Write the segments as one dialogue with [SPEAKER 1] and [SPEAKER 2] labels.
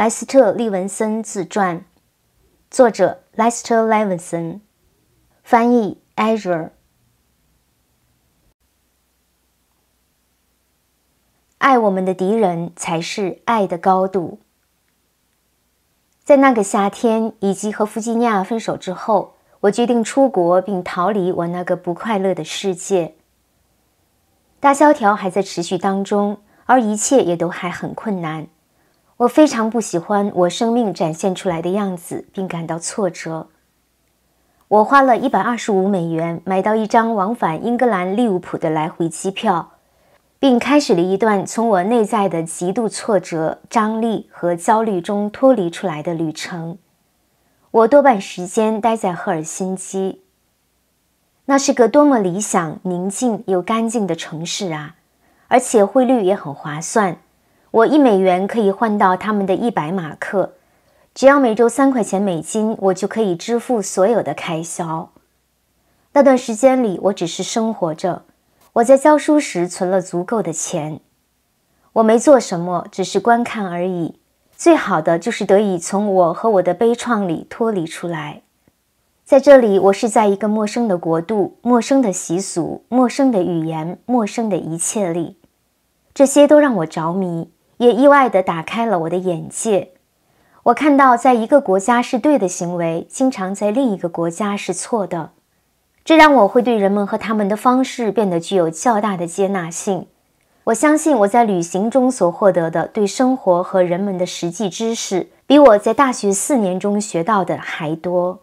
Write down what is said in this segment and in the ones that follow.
[SPEAKER 1] 莱斯特·利文森自传，作者：莱斯特·利文森，翻译：Azure。爱我们的敌人才是爱的高度。在那个夏天，以及和弗吉尼亚分手之后，我决定出国并逃离我那个不快乐的世界。大萧条还在持续当中，而一切也都还很困难。我非常不喜欢我生命展现出来的样子，并感到挫折。我花了一百二十五美元买到一张往返英格兰利物浦的来回机票，并开始了一段从我内在的极度挫折、张力和焦虑中脱离出来的旅程。我多半时间待在赫尔辛基，那是个多么理想、宁静又干净的城市啊！而且汇率也很划算。我一美元可以换到他们的一百马克，只要每周三块钱美金，我就可以支付所有的开销。那段时间里，我只是生活着。我在教书时存了足够的钱，我没做什么，只是观看而已。最好的就是得以从我和我的悲怆里脱离出来。在这里，我是在一个陌生的国度、陌生的习俗、陌生的语言、陌生的一切里，这些都让我着迷。也意外地打开了我的眼界，我看到在一个国家是对的行为，经常在另一个国家是错的，这让我会对人们和他们的方式变得具有较大的接纳性。我相信我在旅行中所获得的对生活和人们的实际知识，比我在大学四年中学到的还多。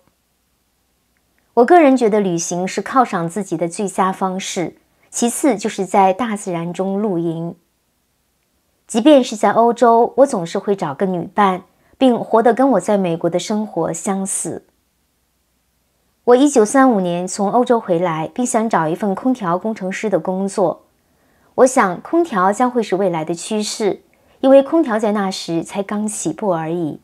[SPEAKER 1] 我个人觉得旅行是犒赏自己的最佳方式，其次就是在大自然中露营。即便是在欧洲，我总是会找个女伴，并活得跟我在美国的生活相似。我一九三五年从欧洲回来，并想找一份空调工程师的工作。我想空调将会是未来的趋势，因为空调在那时才刚起步而已。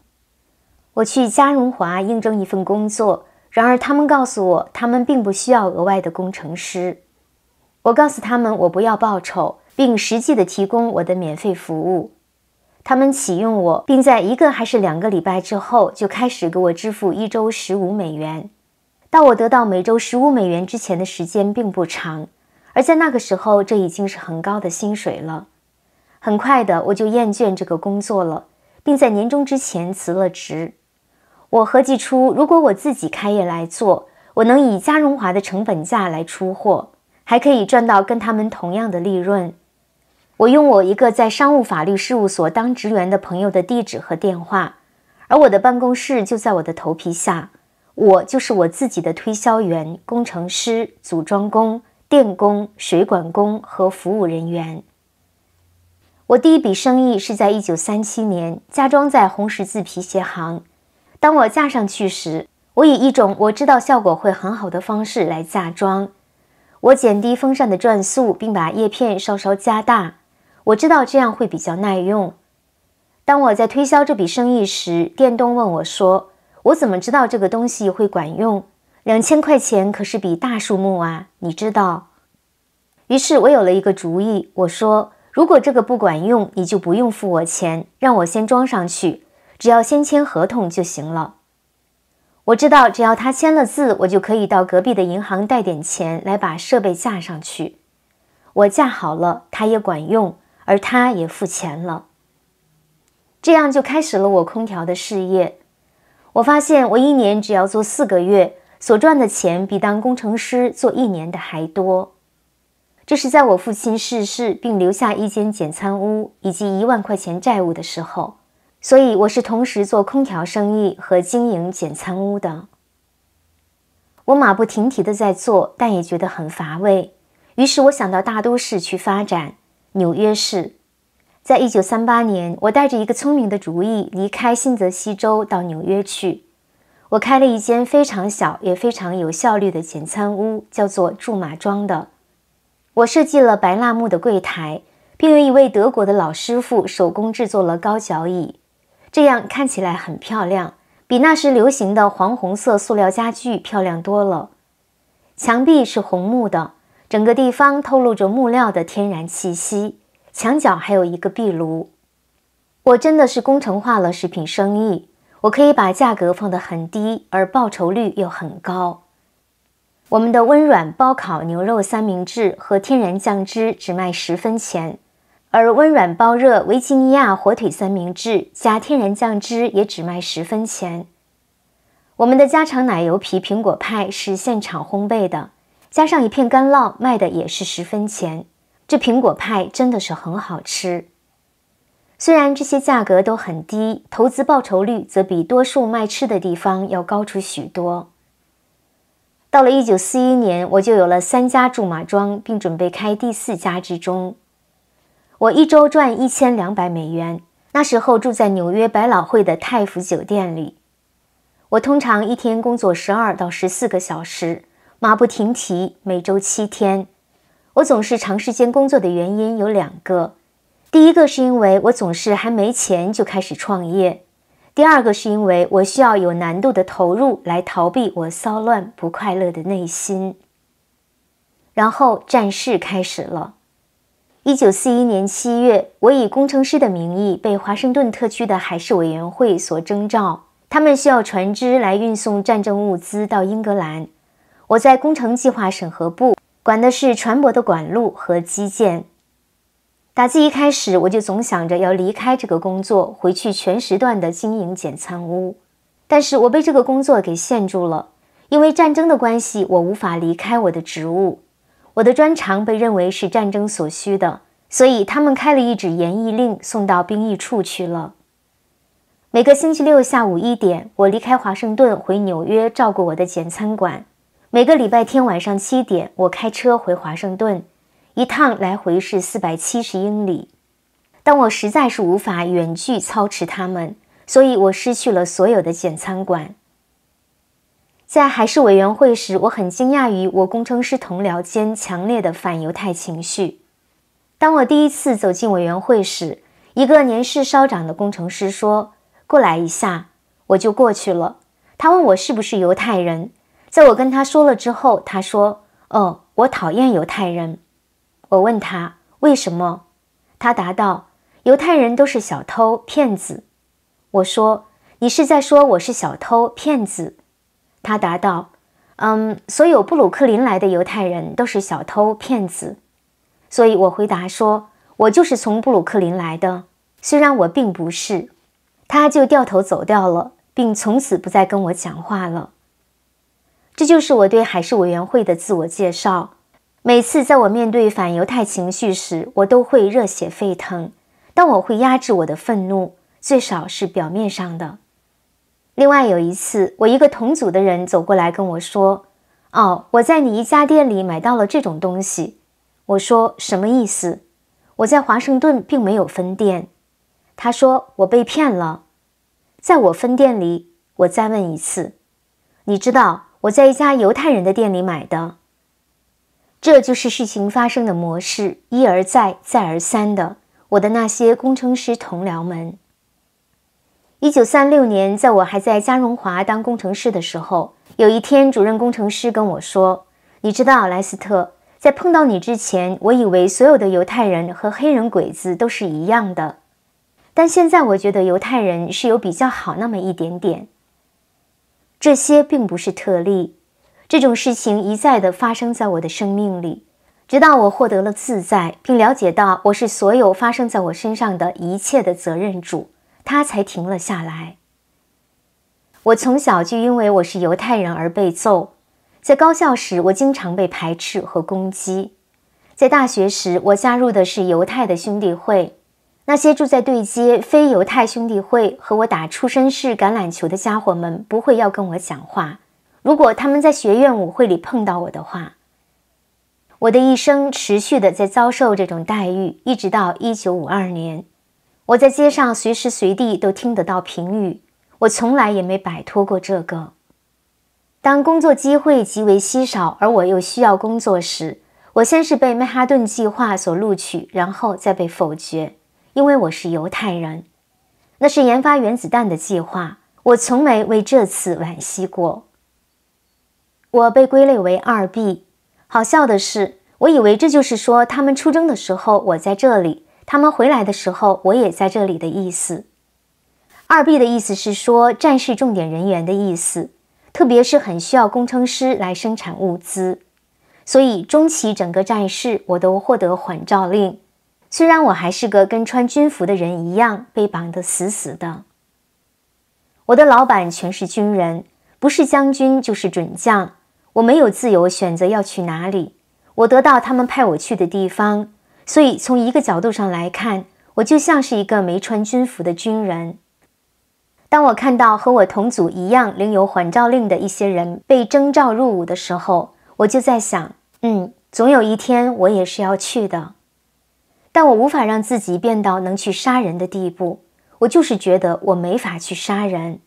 [SPEAKER 1] 我去嘉荣华应征一份工作，然而他们告诉我，他们并不需要额外的工程师。我告诉他们，我不要报酬。并实际的提供我的免费服务，他们启用我，并在一个还是两个礼拜之后就开始给我支付一周十五美元。到我得到每周十五美元之前的时间并不长，而在那个时候，这已经是很高的薪水了。很快的，我就厌倦这个工作了，并在年终之前辞了职。我合计出，如果我自己开业来做，我能以嘉荣华的成本价来出货，还可以赚到跟他们同样的利润。我用我一个在商务法律事务所当职员的朋友的地址和电话，而我的办公室就在我的头皮下。我就是我自己的推销员、工程师、组装工、电工、水管工和服务人员。我第一笔生意是在一九三七年，加装在红十字皮鞋行。当我架上去时，我以一种我知道效果会很好的方式来嫁装。我减低风扇的转速，并把叶片稍稍加大。我知道这样会比较耐用。当我在推销这笔生意时，店东问我说：“我怎么知道这个东西会管用？两千块钱可是笔大数目啊，你知道。”于是，我有了一个主意。我说：“如果这个不管用，你就不用付我钱，让我先装上去，只要先签合同就行了。”我知道，只要他签了字，我就可以到隔壁的银行贷点钱来把设备架上去。我架好了，它也管用。而他也付钱了，这样就开始了我空调的事业。我发现我一年只要做四个月，所赚的钱比当工程师做一年的还多。这是在我父亲逝世并留下一间简餐屋以及一万块钱债务的时候，所以我是同时做空调生意和经营简餐屋的。我马不停蹄地在做，但也觉得很乏味。于是我想到大都市去发展。纽约市，在一九三八年，我带着一个聪明的主意离开新泽西州到纽约去。我开了一间非常小也非常有效率的简餐屋，叫做驻马庄的。我设计了白蜡木的柜台，并由一位德国的老师傅手工制作了高脚椅，这样看起来很漂亮，比那时流行的黄红色塑料家具漂亮多了。墙壁是红木的。整个地方透露着木料的天然气息，墙角还有一个壁炉。我真的是工程化了食品生意，我可以把价格放得很低，而报酬率又很高。我们的温软包烤牛肉三明治和天然酱汁只卖十分钱，而温软包热维吉尼亚火腿三明治加天然酱汁也只卖十分钱。我们的家常奶油皮苹果派是现场烘焙的。加上一片干酪，卖的也是十分钱。这苹果派真的是很好吃。虽然这些价格都很低，投资报酬率则比多数卖吃的地方要高出许多。到了1941年，我就有了三家驻马庄，并准备开第四家之中。我一周赚1200美元。那时候住在纽约百老汇的泰福酒店里。我通常一天工作12到14个小时。马不停蹄，每周七天。我总是长时间工作的原因有两个：第一个是因为我总是还没钱就开始创业；第二个是因为我需要有难度的投入来逃避我骚乱不快乐的内心。然后，战事开始了。一九四一年七月，我以工程师的名义被华盛顿特区的海事委员会所征召，他们需要船只来运送战争物资到英格兰。我在工程计划审核部管的是船舶的管路和基建。打字一开始，我就总想着要离开这个工作，回去全时段的经营简餐屋。但是我被这个工作给限住了，因为战争的关系，我无法离开我的职务。我的专长被认为是战争所需的，所以他们开了一纸延役令，送到兵役处去了。每个星期六下午一点，我离开华盛顿回纽约照顾我的简餐馆。每个礼拜天晚上七点，我开车回华盛顿，一趟来回是四百七十英里。但我实在是无法远距操持他们，所以我失去了所有的简餐馆。在海事委员会时，我很惊讶于我工程师同僚间强烈的反犹太情绪。当我第一次走进委员会时，一个年事稍长的工程师说：“过来一下。”我就过去了。他问我是不是犹太人。在我跟他说了之后，他说：“哦，我讨厌犹太人。”我问他为什么，他答道：“犹太人都是小偷、骗子。”我说：“你是在说我是小偷、骗子？”他答道：“嗯，所有布鲁克林来的犹太人都是小偷、骗子。”所以我回答说：“我就是从布鲁克林来的，虽然我并不是。”他就掉头走掉了，并从此不再跟我讲话了。这就是我对海事委员会的自我介绍。每次在我面对反犹太情绪时，我都会热血沸腾，但我会压制我的愤怒，最少是表面上的。另外有一次，我一个同组的人走过来跟我说：“哦，我在你一家店里买到了这种东西。”我说：“什么意思？”我在华盛顿并没有分店。他说：“我被骗了。”在我分店里，我再问一次，你知道？我在一家犹太人的店里买的。这就是事情发生的模式，一而再，再而三的。我的那些工程师同僚们。一九三六年，在我还在嘉荣华当工程师的时候，有一天，主任工程师跟我说：“你知道，莱斯特，在碰到你之前，我以为所有的犹太人和黑人鬼子都是一样的，但现在我觉得犹太人是有比较好那么一点点。”这些并不是特例，这种事情一再的发生在我的生命里，直到我获得了自在，并了解到我是所有发生在我身上的一切的责任主，他才停了下来。我从小就因为我是犹太人而被揍，在高校时我经常被排斥和攻击，在大学时我加入的是犹太的兄弟会。那些住在对街、非犹太兄弟会和我打出身式橄榄球的家伙们不会要跟我讲话。如果他们在学院舞会里碰到我的话，我的一生持续地在遭受这种待遇，一直到一九五二年。我在街上随时随地都听得到评语，我从来也没摆脱过这个。当工作机会极为稀少而我又需要工作时，我先是被曼哈顿计划所录取，然后再被否决。因为我是犹太人，那是研发原子弹的计划，我从没为这次惋惜过。我被归类为二 B，好笑的是，我以为这就是说他们出征的时候我在这里，他们回来的时候我也在这里的意思。二 B 的意思是说战事重点人员的意思，特别是很需要工程师来生产物资，所以中期整个战事我都获得缓召令。虽然我还是个跟穿军服的人一样被绑得死死的，我的老板全是军人，不是将军就是准将。我没有自由选择要去哪里，我得到他们派我去的地方。所以从一个角度上来看，我就像是一个没穿军服的军人。当我看到和我同组一样领有缓召令的一些人被征召入伍的时候，我就在想：嗯，总有一天我也是要去的。但我无法让自己变到能去杀人的地步，我就是觉得我没法去杀人。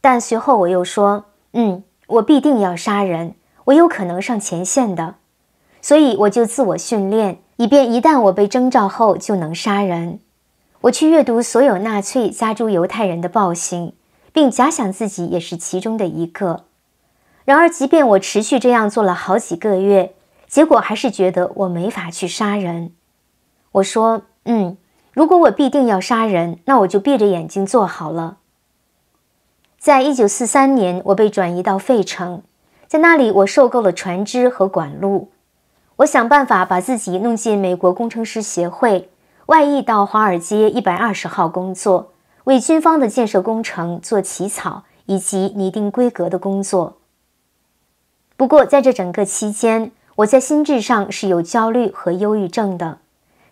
[SPEAKER 1] 但随后我又说：“嗯，我必定要杀人，我有可能上前线的，所以我就自我训练，以便一旦我被征召后就能杀人。我去阅读所有纳粹加诸犹太人的暴行，并假想自己也是其中的一个。然而，即便我持续这样做了好几个月，结果还是觉得我没法去杀人。”我说：“嗯，如果我必定要杀人，那我就闭着眼睛做好了。”在1943年，我被转移到费城，在那里我受够了船只和管路。我想办法把自己弄进美国工程师协会，外溢到华尔街120号工作，为军方的建设工程做起草以及拟定规格的工作。不过在这整个期间，我在心智上是有焦虑和忧郁症的。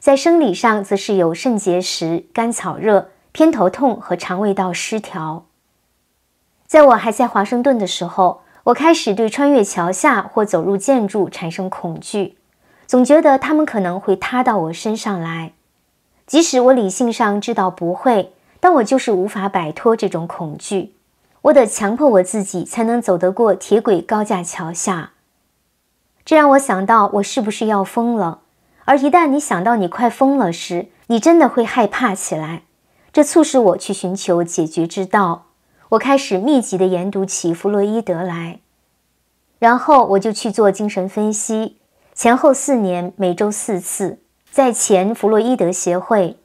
[SPEAKER 1] 在生理上，则是有肾结石、肝草热、偏头痛和肠胃道失调。在我还在华盛顿的时候，我开始对穿越桥下或走入建筑产生恐惧，总觉得他们可能会塌到我身上来。即使我理性上知道不会，但我就是无法摆脱这种恐惧。我得强迫我自己才能走得过铁轨高架桥下，这让我想到我是不是要疯了。而一旦你想到你快疯了时，你真的会害怕起来。这促使我去寻求解决之道。我开始密集地研读起弗洛伊德来，然后我就去做精神分析，前后四年，每周四次，在前弗洛伊德协会。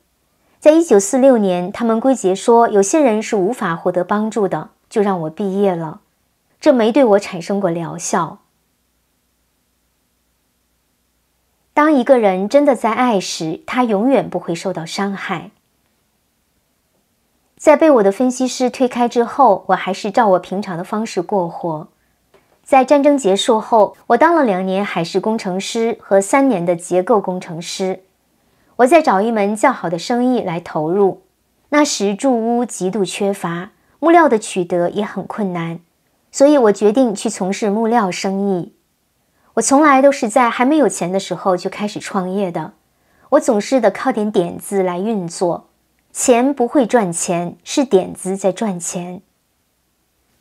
[SPEAKER 1] 在一九四六年，他们归结说有些人是无法获得帮助的，就让我毕业了。这没对我产生过疗效。当一个人真的在爱时，他永远不会受到伤害。在被我的分析师推开之后，我还是照我平常的方式过活。在战争结束后，我当了两年海事工程师和三年的结构工程师。我在找一门较好的生意来投入。那时，住屋极度缺乏，木料的取得也很困难，所以我决定去从事木料生意。我从来都是在还没有钱的时候就开始创业的，我总是得靠点点子来运作，钱不会赚钱，是点子在赚钱。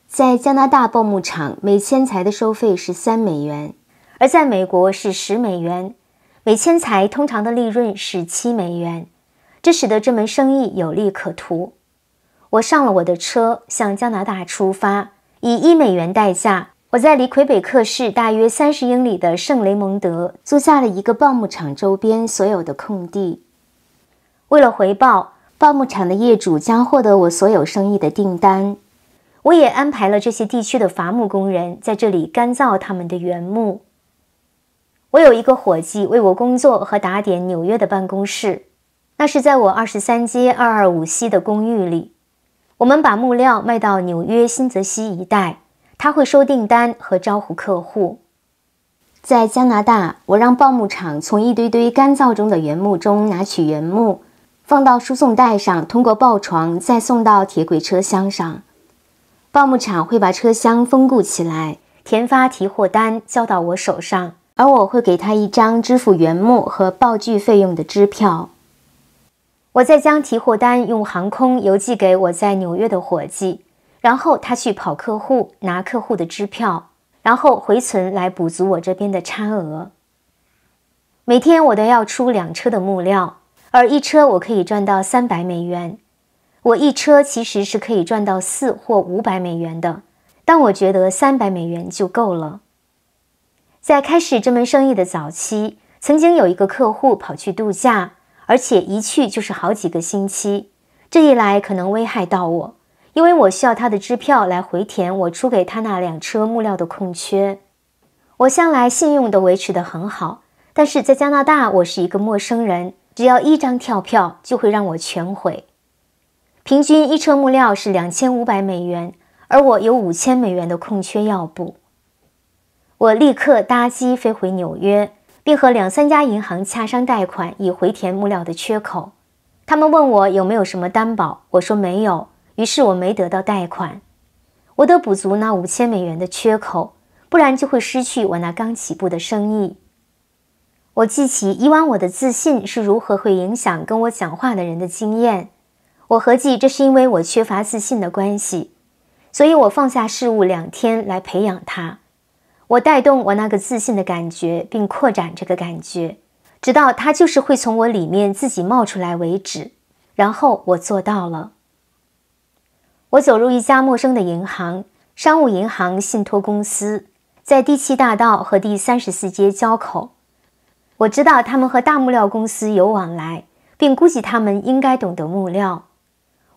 [SPEAKER 1] 在加拿大报幕场，每千材的收费是三美元，而在美国是十美元，每千材通常的利润是七美元，这使得这门生意有利可图。我上了我的车，向加拿大出发，以一美元代价。我在离魁北克市大约三十英里的圣雷蒙德租下了一个报木场周边所有的空地。为了回报，报木场的业主将获得我所有生意的订单。我也安排了这些地区的伐木工人在这里干燥他们的原木。我有一个伙计为我工作和打点纽约的办公室，那是在我二十三街二二五西的公寓里。我们把木料卖到纽约新泽西一带。他会收订单和招呼客户。在加拿大，我让报幕厂从一堆堆干燥中的原木中拿取原木，放到输送带上，通过报床，再送到铁轨车厢上。报幕厂会把车厢封固起来，填发提货单，交到我手上，而我会给他一张支付原木和报具费用的支票。我再将提货单用航空邮寄给我在纽约的伙计。然后他去跑客户，拿客户的支票，然后回存来补足我这边的差额。每天我都要出两车的木料，而一车我可以赚到三百美元。我一车其实是可以赚到四或五百美元的，但我觉得三百美元就够了。在开始这门生意的早期，曾经有一个客户跑去度假，而且一去就是好几个星期，这一来可能危害到我。因为我需要他的支票来回填我出给他那两车木料的空缺，我向来信用都维持得很好，但是在加拿大我是一个陌生人，只要一张跳票就会让我全毁。平均一车木料是两千五百美元，而我有五千美元的空缺要补。我立刻搭机飞回纽约，并和两三家银行洽商贷款以回填木料的缺口。他们问我有没有什么担保，我说没有。于是我没得到贷款，我得补足那五千美元的缺口，不然就会失去我那刚起步的生意。我记起以往我的自信是如何会影响跟我讲话的人的经验。我合计这是因为我缺乏自信的关系，所以我放下事物两天来培养它。我带动我那个自信的感觉，并扩展这个感觉，直到它就是会从我里面自己冒出来为止。然后我做到了。我走入一家陌生的银行——商务银行信托公司，在第七大道和第三十四街交口。我知道他们和大木料公司有往来，并估计他们应该懂得木料。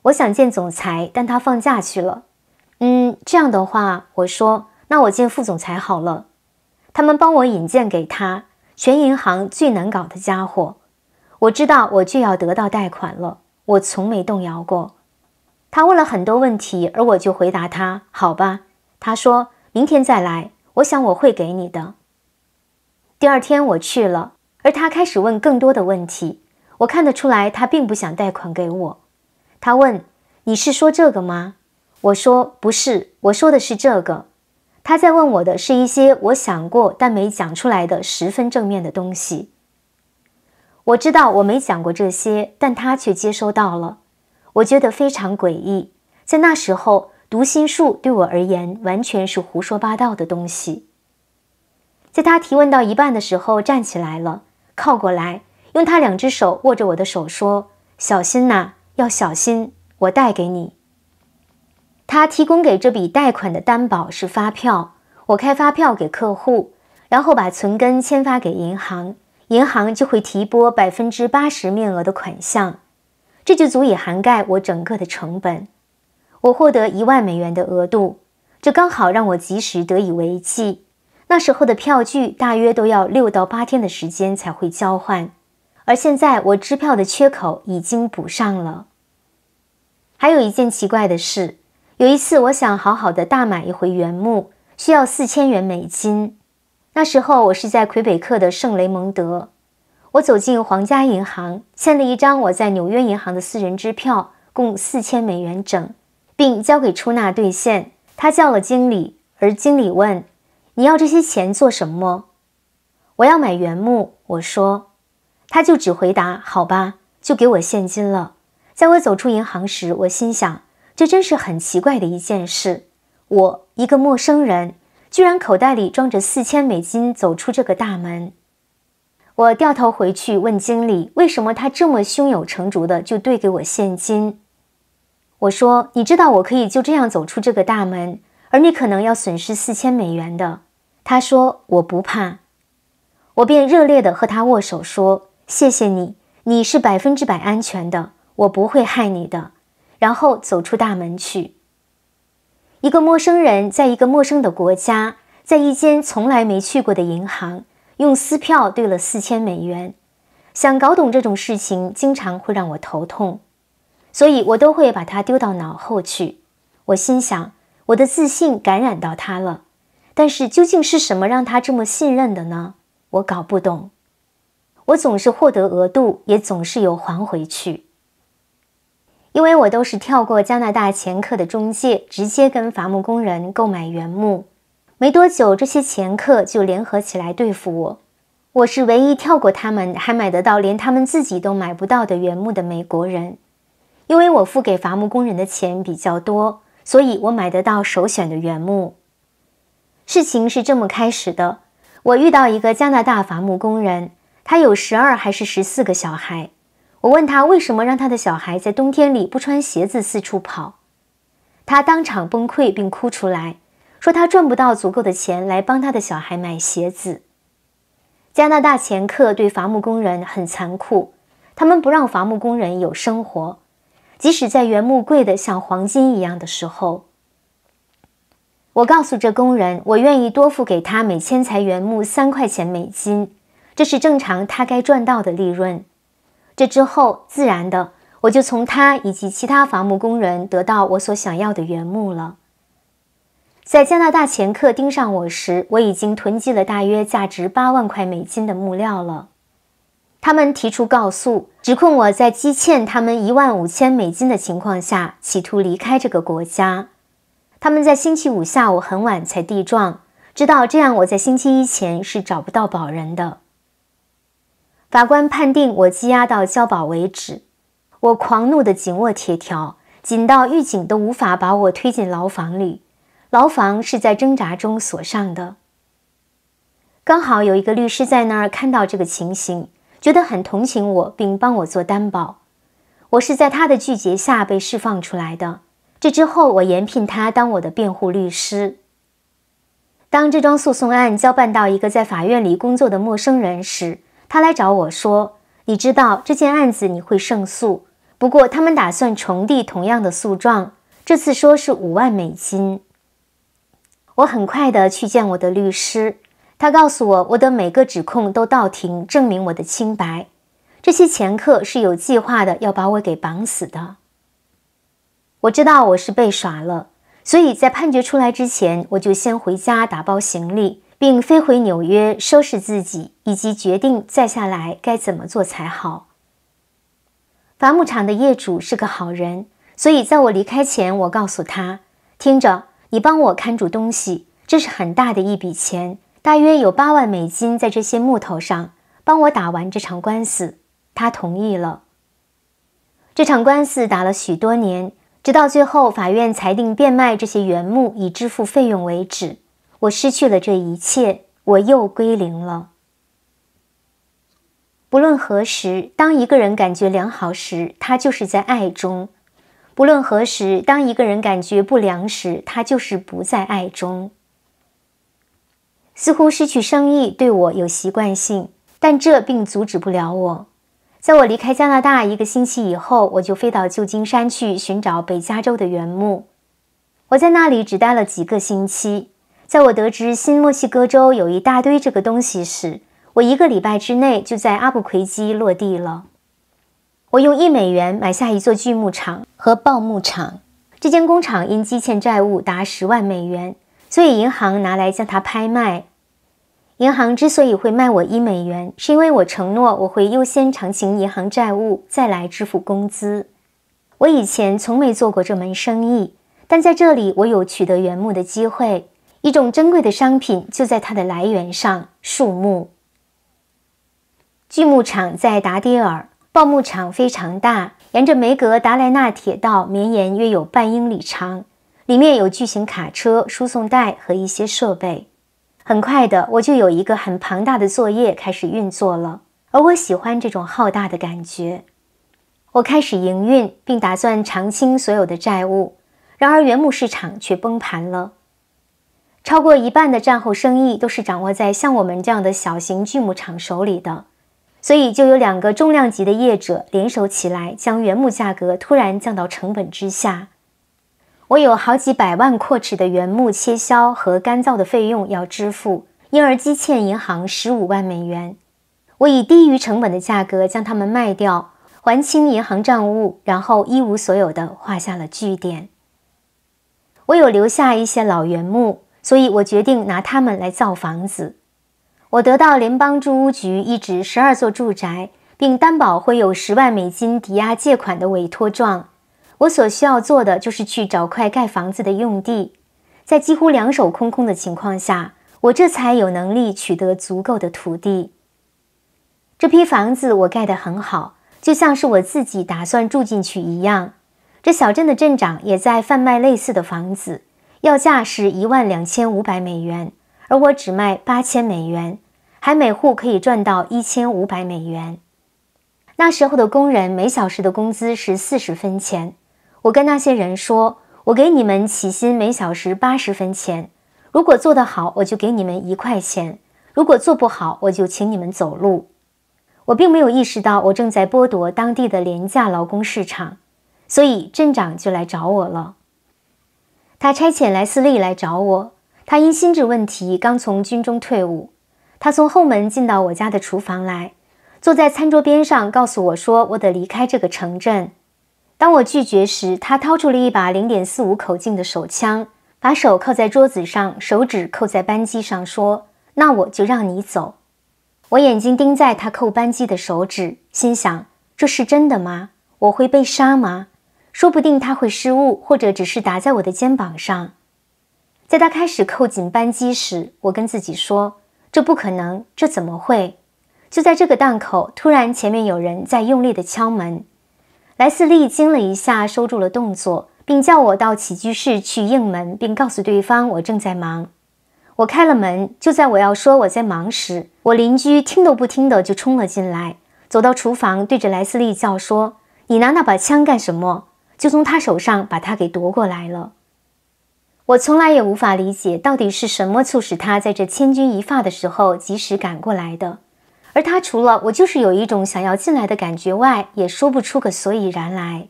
[SPEAKER 1] 我想见总裁，但他放假去了。嗯，这样的话，我说那我见副总裁好了。他们帮我引荐给他，全银行最难搞的家伙。我知道我就要得到贷款了，我从没动摇过。他问了很多问题，而我就回答他：“好吧。”他说：“明天再来。”我想我会给你的。第二天我去了，而他开始问更多的问题。我看得出来，他并不想贷款给我。他问：“你是说这个吗？”我说：“不是，我说的是这个。”他在问我的是一些我想过但没讲出来的十分正面的东西。我知道我没讲过这些，但他却接收到了。我觉得非常诡异，在那时候，读心术对我而言完全是胡说八道的东西。在他提问到一半的时候，站起来了，靠过来，用他两只手握着我的手说：“小心呐，要小心，我贷给你。”他提供给这笔贷款的担保是发票，我开发票给客户，然后把存根签发给银行，银行就会提拨百分之八十面额的款项。这就足以涵盖我整个的成本。我获得一万美元的额度，这刚好让我及时得以为继。那时候的票据大约都要六到八天的时间才会交换，而现在我支票的缺口已经补上了。还有一件奇怪的事，有一次我想好好的大买一回原木，需要四千元美金。那时候我是在魁北克的圣雷蒙德。我走进皇家银行，签了一张我在纽约银行的私人支票，共四千美元整，并交给出纳兑现。他叫了经理，而经理问：“你要这些钱做什么？”“我要买原木。”我说。他就只回答：“好吧，就给我现金了。”在我走出银行时，我心想：这真是很奇怪的一件事。我一个陌生人，居然口袋里装着四千美金走出这个大门。我掉头回去问经理：“为什么他这么胸有成竹的就兑给我现金？”我说：“你知道我可以就这样走出这个大门，而你可能要损失四千美元的。”他说：“我不怕。”我便热烈的和他握手，说：“谢谢你，你是百分之百安全的，我不会害你的。”然后走出大门去。一个陌生人，在一个陌生的国家，在一间从来没去过的银行。用撕票兑了四千美元，想搞懂这种事情经常会让我头痛，所以我都会把它丢到脑后去。我心想，我的自信感染到他了，但是究竟是什么让他这么信任的呢？我搞不懂。我总是获得额度，也总是有还回去，因为我都是跳过加拿大前客的中介，直接跟伐木工人购买原木。没多久，这些掮客就联合起来对付我。我是唯一跳过他们还买得到连他们自己都买不到的原木的美国人，因为我付给伐木工人的钱比较多，所以我买得到首选的原木。事情是这么开始的：我遇到一个加拿大伐木工人，他有十二还是十四个小孩。我问他为什么让他的小孩在冬天里不穿鞋子四处跑，他当场崩溃并哭出来。说他赚不到足够的钱来帮他的小孩买鞋子。加拿大前客对伐木工人很残酷，他们不让伐木工人有生活，即使在原木贵的像黄金一样的时候。我告诉这工人，我愿意多付给他每千材原木三块钱美金，这是正常他该赚到的利润。这之后，自然的，我就从他以及其他伐木工人得到我所想要的原木了。在加拿大前客盯上我时，我已经囤积了大约价值八万块美金的木料了。他们提出告诉，指控我在积欠他们一万五千美金的情况下，企图离开这个国家。他们在星期五下午很晚才递状，知道这样我在星期一前是找不到保人的。法官判定我羁押到交保为止。我狂怒地紧握铁条，紧到狱警都无法把我推进牢房里。牢房是在挣扎中锁上的。刚好有一个律师在那儿看到这个情形，觉得很同情我，并帮我做担保。我是在他的拒绝下被释放出来的。这之后，我延聘他当我的辩护律师。当这桩诉讼案交办到一个在法院里工作的陌生人时，他来找我说：“你知道这件案子你会胜诉，不过他们打算重递同样的诉状，这次说是五万美金。”我很快地去见我的律师，他告诉我我的每个指控都到庭证明我的清白。这些前客是有计划的要把我给绑死的。我知道我是被耍了，所以在判决出来之前，我就先回家打包行李，并飞回纽约收拾自己，以及决定再下来该怎么做才好。伐木场的业主是个好人，所以在我离开前，我告诉他：“听着。”你帮我看住东西，这是很大的一笔钱，大约有八万美金在这些木头上。帮我打完这场官司，他同意了。这场官司打了许多年，直到最后法院裁定变卖这些原木以支付费用为止。我失去了这一切，我又归零了。不论何时，当一个人感觉良好时，他就是在爱中。不论何时，当一个人感觉不良时，他就是不在爱中。似乎失去生意对我有习惯性，但这并阻止不了我。在我离开加拿大一个星期以后，我就飞到旧金山去寻找北加州的原木。我在那里只待了几个星期。在我得知新墨西哥州有一大堆这个东西时，我一个礼拜之内就在阿布奎基落地了。我用一美元买下一座锯木厂。和报幕厂，这间工厂因积欠债务达十万美元，所以银行拿来将它拍卖。银行之所以会卖我一美元，是因为我承诺我会优先偿清银行债务，再来支付工资。我以前从没做过这门生意，但在这里我有取得原木的机会。一种珍贵的商品就在它的来源上——树木。锯木厂在达迪尔，报木厂非常大。沿着梅格达莱纳铁道绵延约有半英里长，里面有巨型卡车、输送带和一些设备。很快的，我就有一个很庞大的作业开始运作了，而我喜欢这种浩大的感觉。我开始营运，并打算偿清所有的债务。然而，原木市场却崩盘了。超过一半的战后生意都是掌握在像我们这样的小型锯木厂手里的。所以就有两个重量级的业者联手起来，将原木价格突然降到成本之下。我有好几百万阔尺的原木切削和干燥的费用要支付，因而积欠银行十五万美元。我以低于成本的价格将它们卖掉，还清银行账务，然后一无所有的画下了句点。我有留下一些老原木，所以我决定拿它们来造房子。我得到联邦住屋局一纸十二座住宅，并担保会有十万美金抵押借款的委托状。我所需要做的就是去找块盖房子的用地。在几乎两手空空的情况下，我这才有能力取得足够的土地。这批房子我盖得很好，就像是我自己打算住进去一样。这小镇的镇长也在贩卖类似的房子，要价是一万两千五百美元。而我只卖八千美元，还每户可以赚到一千五百美元。那时候的工人每小时的工资是四十分钱。我跟那些人说，我给你们起薪每小时八十分钱，如果做得好，我就给你们一块钱；如果做不好，我就请你们走路。我并没有意识到我正在剥夺当地的廉价劳工市场，所以镇长就来找我了。他差遣莱斯利来找我。他因心智问题刚从军中退伍，他从后门进到我家的厨房来，坐在餐桌边上，告诉我说：“我得离开这个城镇。”当我拒绝时，他掏出了一把零点四五口径的手枪，把手扣在桌子上，手指扣在扳机上，说：“那我就让你走。”我眼睛盯在他扣扳机的手指，心想：“这是真的吗？我会被杀吗？说不定他会失误，或者只是打在我的肩膀上。”在他开始扣紧扳机时，我跟自己说：“这不可能，这怎么会？”就在这个档口，突然前面有人在用力的敲门。莱斯利惊了一下，收住了动作，并叫我到起居室去应门，并告诉对方我正在忙。我开了门，就在我要说我在忙时，我邻居听都不听的就冲了进来，走到厨房，对着莱斯利叫说：“你拿那把枪干什么？”就从他手上把他给夺过来了。我从来也无法理解，到底是什么促使他在这千钧一发的时候及时赶过来的。而他除了我就是有一种想要进来的感觉外，也说不出个所以然来。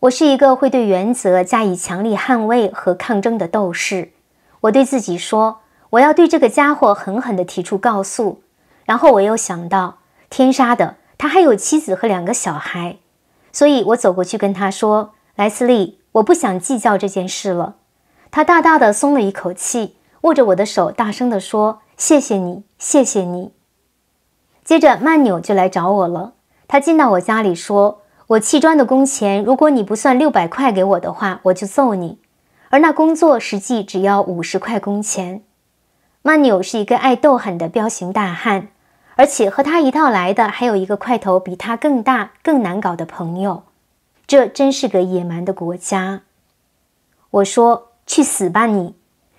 [SPEAKER 1] 我是一个会对原则加以强力捍卫和抗争的斗士，我对自己说，我要对这个家伙狠狠地提出告诉。然后我又想到，天杀的，他还有妻子和两个小孩，所以我走过去跟他说：“莱斯利。”我不想计较这件事了，他大大的松了一口气，握着我的手，大声地说：“谢谢你，谢谢你。”接着，曼纽就来找我了。他进到我家里，说：“我砌砖的工钱，如果你不算六百块给我的话，我就揍你。”而那工作实际只要五十块工钱。曼纽是一个爱斗狠的彪形大汉，而且和他一道来的还有一个块头比他更大、更难搞的朋友。这真是个野蛮的国家，我说：“去死吧你！”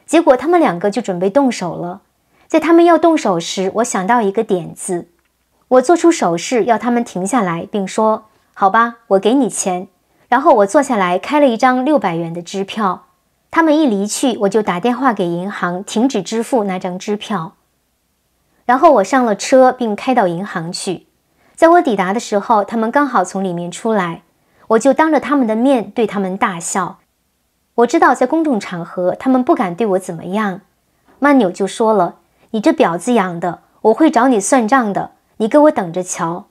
[SPEAKER 1] 结果他们两个就准备动手了。在他们要动手时，我想到一个点子，我做出手势要他们停下来，并说：“好吧，我给你钱。”然后我坐下来开了一张六百元的支票。他们一离去，我就打电话给银行停止支付那张支票。然后我上了车，并开到银行去。在我抵达的时候，他们刚好从里面出来。我就当着他们的面对他们大笑。我知道在公众场合他们不敢对我怎么样。曼纽就说了：“你这婊子养的，我会找你算账的，你给我等着瞧。”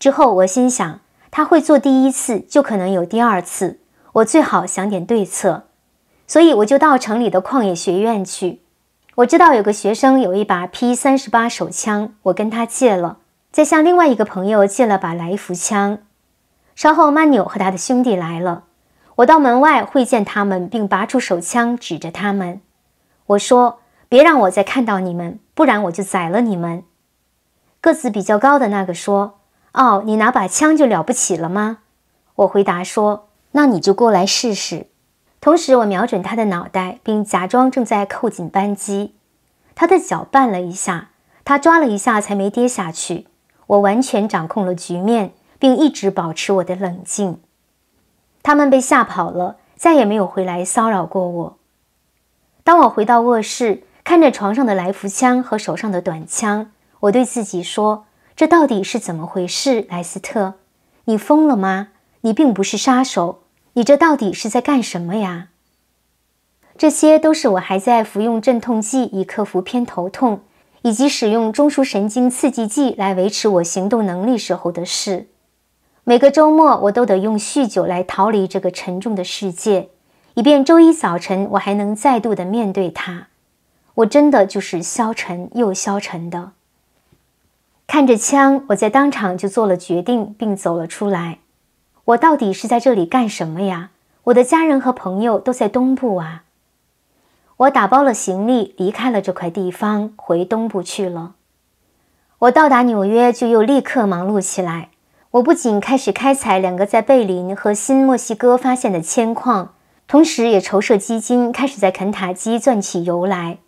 [SPEAKER 1] 之后我心想，他会做第一次，就可能有第二次。我最好想点对策，所以我就到城里的矿业学院去。我知道有个学生有一把 P 三十八手枪，我跟他借了，再向另外一个朋友借了把来福枪。稍后，曼纽和他的兄弟来了，我到门外会见他们，并拔出手枪指着他们。我说：“别让我再看到你们，不然我就宰了你们。”个子比较高的那个说：“哦，你拿把枪就了不起了吗？”我回答说：“那你就过来试试。”同时，我瞄准他的脑袋，并假装正在扣紧扳机。他的脚绊了一下，他抓了一下才没跌下去。我完全掌控了局面。并一直保持我的冷静。他们被吓跑了，再也没有回来骚扰过我。当我回到卧室，看着床上的来福枪和手上的短枪，我对自己说：“这到底是怎么回事，莱斯特？你疯了吗？你并不是杀手，你这到底是在干什么呀？”这些都是我还在服用镇痛剂以克服偏头痛，以及使用中枢神经刺激剂来维持我行动能力时候的事。每个周末我都得用酗酒来逃离这个沉重的世界，以便周一早晨我还能再度的面对它。我真的就是消沉又消沉的。看着枪，我在当场就做了决定，并走了出来。我到底是在这里干什么呀？我的家人和朋友都在东部啊。我打包了行李，离开了这块地方，回东部去了。我到达纽约就又立刻忙碌起来。我不仅开始开采两个在贝林和新墨西哥发现的铅矿，同时也筹设基金，开始在肯塔基钻起油来。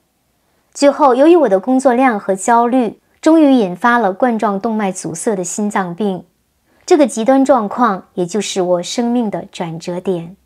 [SPEAKER 1] 最后，由于我的工作量和焦虑，终于引发了冠状动脉阻塞的心脏病。这个极端状况，也就是我生命的转折点。